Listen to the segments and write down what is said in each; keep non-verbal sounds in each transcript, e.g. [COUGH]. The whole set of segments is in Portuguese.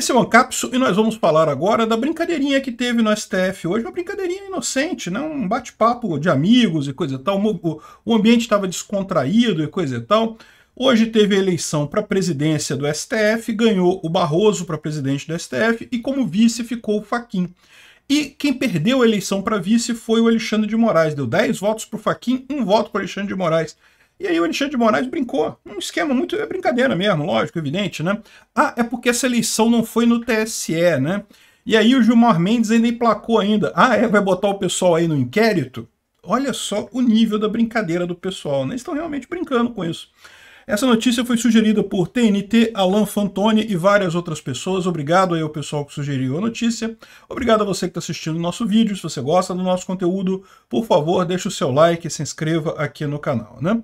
Esse é o Ancapso e nós vamos falar agora da brincadeirinha que teve no STF hoje, uma brincadeirinha inocente, né? um bate-papo de amigos e coisa e tal, o, ambiente estava descontraído e coisa e tal. Hoje teve eleição para a presidência do STF, ganhou o Barroso para presidente do STF e como vice ficou o Faquin. E quem perdeu a eleição para vice foi o Alexandre de Moraes, deu 10 votos para o Faquin, um voto para Alexandre de Moraes. E aí o Alexandre de Moraes brincou. Um esquema muito. É brincadeira mesmo, lógico, evidente, né? Ah, é porque essa eleição não foi no TSE, né? E aí o Gilmar Mendes ainda emplacou ainda. Ah, é? Vai botar o pessoal aí no inquérito? Olha só o nível da brincadeira do pessoal, né? Eles estão realmente brincando com isso. Essa notícia foi sugerida por TNT, Alan Fantoni e várias outras pessoas. Obrigado aí ao pessoal que sugeriu a notícia. Obrigado a você que está assistindo o nosso vídeo. Se você gosta do nosso conteúdo, por favor, deixe o seu like e se inscreva aqui no canal. Né?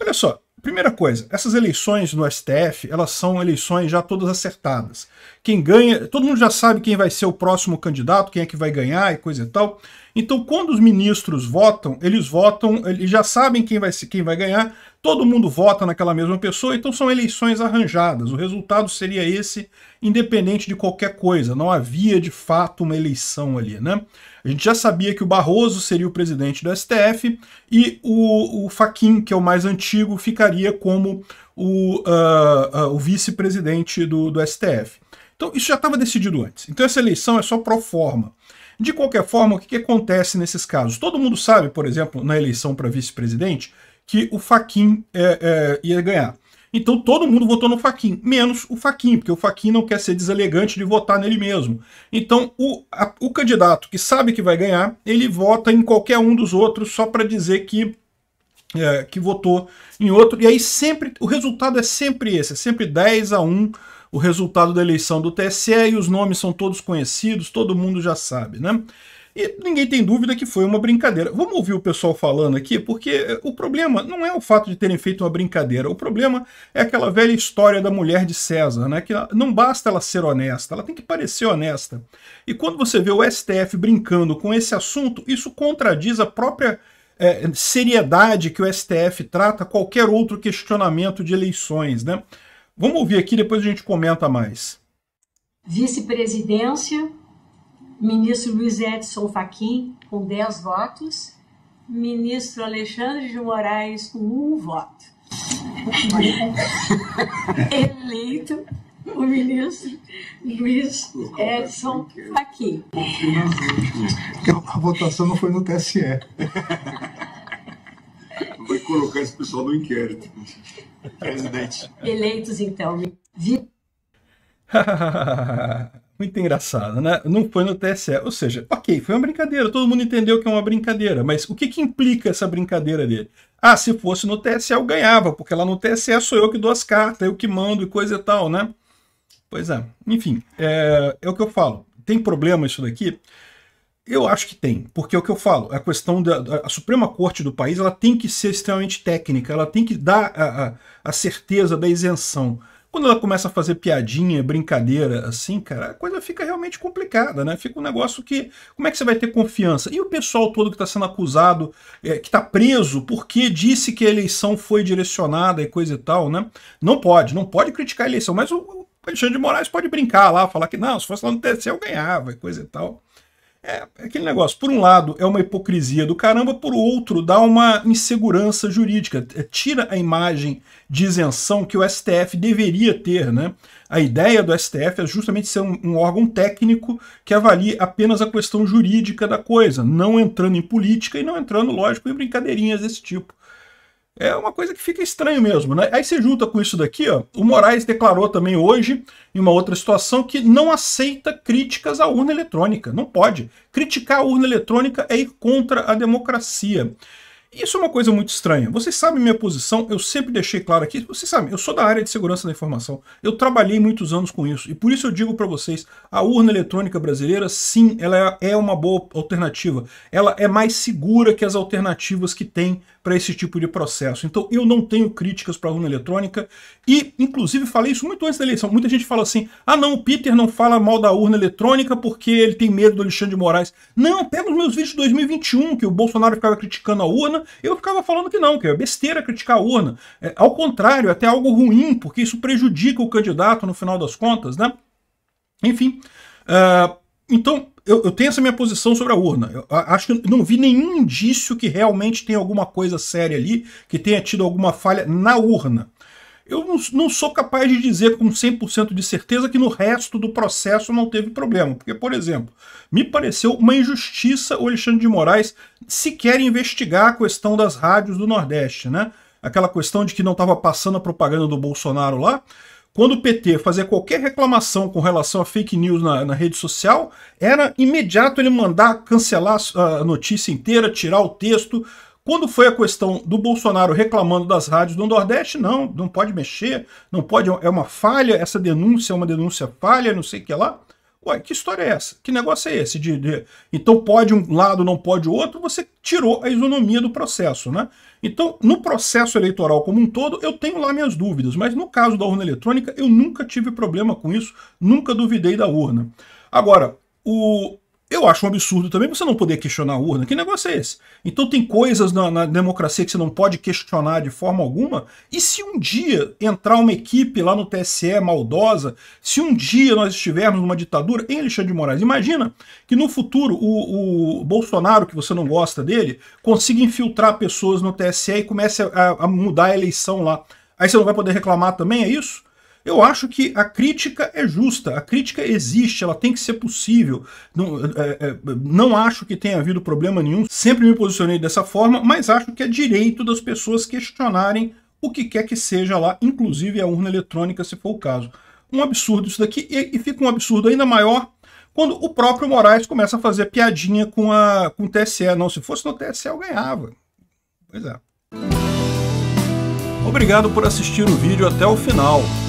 Olha só, Primeira coisa, essas eleições no STF, elas são eleições já todas acertadas. Quem ganha, todo mundo já sabe quem vai ser o próximo candidato, quem é que vai ganhar e coisa e tal. Então, quando os ministros votam, eles votam, eles já sabem quem vai, quem vai ganhar todo mundo vota naquela mesma pessoa, então são eleições arranjadas. O resultado seria esse, independente de qualquer coisa. Não havia de fato uma eleição ali, né? A gente já sabia que o Barroso seria o presidente do STF e o, o Faquin, que é o mais antigo, ficaria como o, uh, uh, o vice-presidente do, do STF. Então, isso já estava decidido antes. Então, essa eleição é só pro forma. De qualquer forma, o que, que, acontece nesses casos? Todo mundo sabe, por exemplo, na eleição para vice-presidente, que o Faquin é, é, ia ganhar. Então todo mundo votou no Faquin, menos o Faquin, porque o Faquin não quer ser deselegante de votar nele mesmo. Então o, a, o candidato que sabe que vai ganhar, ele vota em qualquer um dos outros só para dizer que é, que votou em outro. E aí sempre o resultado é sempre esse, é sempre 10 a 1 o resultado da eleição do TSE e os nomes são todos conhecidos, todo mundo já sabe, né? E ninguém tem dúvida que foi uma brincadeira. Vamos ouvir o pessoal falando aqui, porque eh, o problema não é o fato de terem feito uma brincadeira. O problema é aquela velha história da mulher de César, né? Que não basta ela ser honesta, ela tem que parecer honesta. E quando você vê o STF brincando com esse assunto, isso contradiz a própria é, seriedade que o STF trata qualquer outro questionamento de eleições, né? Vamos ouvir aqui, depois a gente comenta mais. Vice-presidência ministro Luiz Edson Fachin, com 10 votos, ministro Alexandre de Moraes, com um voto. [LAUGHS] Eleito o ministro Luiz Edson Fachin. A votação não foi no TSE. Vai colocar esse pessoal no inquérito, presidente. Eleitos, então. Vi... [LAUGHS] muito engraçado, né? Não foi no TSE. Ou seja, ok, foi uma brincadeira, todo mundo entendeu que é uma brincadeira, mas o que, que implica essa brincadeira dele? Ah, se fosse no TSE eu ganhava, porque lá no TSE sou eu que dou as cartas, eu que mando e coisa e tal, né? Pois é, enfim, é, é o que eu falo. Tem problema isso daqui? Eu acho que tem, porque é o que eu falo, a questão da a Suprema Corte do país ela tem que ser extremamente técnica, ela tem que dar a, a, a certeza da isenção quando ela começa a fazer piadinha, brincadeira, assim, cara, a coisa fica realmente complicada, né? Fica um negócio que. Como é que você vai ter confiança? E o pessoal todo que está sendo acusado, é, que está preso porque disse que a eleição foi direcionada e coisa e tal, né? Não pode, não pode criticar a eleição, mas o, o Alexandre de Moraes pode brincar lá, falar que não, se fosse lá no TSE eu ganhava e coisa e tal. É, é aquele negócio. Por um lado, é uma hipocrisia do caramba, por outro, dá uma insegurança jurídica. É, tira a imagem de isenção que o STF deveria ter, né? A ideia do STF é justamente ser um, um órgão técnico que avalie apenas a questão jurídica da coisa, não entrando em política e não entrando, lógico, em brincadeirinhas desse tipo. É uma coisa que fica estranho mesmo, né? Aí você junta com isso daqui, ó. O Moraes declarou também hoje, em uma outra situação, que não aceita críticas à urna eletrônica. Não pode. Criticar a urna eletrônica é ir contra a democracia. Isso é uma coisa muito estranha. Vocês sabem minha posição, eu sempre deixei claro aqui. Vocês sabem, eu sou da área de segurança da informação. Eu trabalhei muitos anos com isso. E por isso eu digo para vocês, a urna eletrônica brasileira, sim, ela é uma boa alternativa. Ela é mais segura que as alternativas que tem para esse tipo de processo. Então eu não tenho críticas para a urna eletrônica e, inclusive, falei isso muito antes da eleição. Muita gente fala assim: ah, não, o Peter não fala mal da urna eletrônica porque ele tem medo do Alexandre de Moraes. Não, pega os meus vídeos de 2021, que o Bolsonaro ficava criticando a urna, eu ficava falando que não, que é besteira criticar a urna. É, ao contrário, é até algo ruim, porque isso prejudica o candidato no final das contas, né? Enfim. Uh, então, eu, eu, tenho essa minha posição sobre a urna. Eu acho que não vi nenhum indício que realmente tem alguma coisa séria ali, que tenha tido alguma falha na urna. Eu não, não sou capaz de dizer com 100% de certeza que no resto do processo não teve problema. Porque, por exemplo, me pareceu uma injustiça o Alexandre de Moraes sequer investigar a questão das rádios do Nordeste, né? Aquela questão de que não estava passando a propaganda do Bolsonaro lá quando o PT fazia qualquer reclamação com relação a fake news na, na rede social, era imediato ele mandar cancelar a notícia inteira, tirar o texto. Quando foi a questão do Bolsonaro reclamando das rádios do Nordeste, não, não pode mexer, não pode, é uma falha, essa denúncia é uma denúncia falha, não sei o que lá. Ué, que história é essa? Que negócio é esse? De, de, Então pode um lado, não pode o outro, você tirou a isonomia do processo, né? Então, no processo eleitoral como um todo, eu tenho lá minhas dúvidas, mas no caso da urna eletrônica, eu nunca tive problema com isso, nunca duvidei da urna. Agora, o, eu acho um absurdo também você não poder questionar a urna. Que negócio é esse? Então tem coisas na, na, democracia que você não pode questionar de forma alguma. E se um dia entrar uma equipe lá no TSE maldosa, se um dia nós estivermos numa ditadura, em Alexandre de Moraes, imagina que no futuro o, o Bolsonaro, que você não gosta dele, consiga infiltrar pessoas no TSE e comece a, a mudar a eleição lá. Aí você não vai poder reclamar também, é isso? Eu acho que a crítica é justa, a crítica existe, ela tem que ser possível. Não, é, é, não acho que tenha havido problema nenhum, sempre me posicionei dessa forma, mas acho que é direito das pessoas questionarem o que quer que seja lá, inclusive a urna eletrônica, se for o caso. Um absurdo isso daqui, e, e fica um absurdo ainda maior quando o próprio Moraes começa a fazer piadinha com, a, com o TSE. Não, se fosse no TSE eu ganhava. Pois é. Obrigado por assistir o vídeo até o final.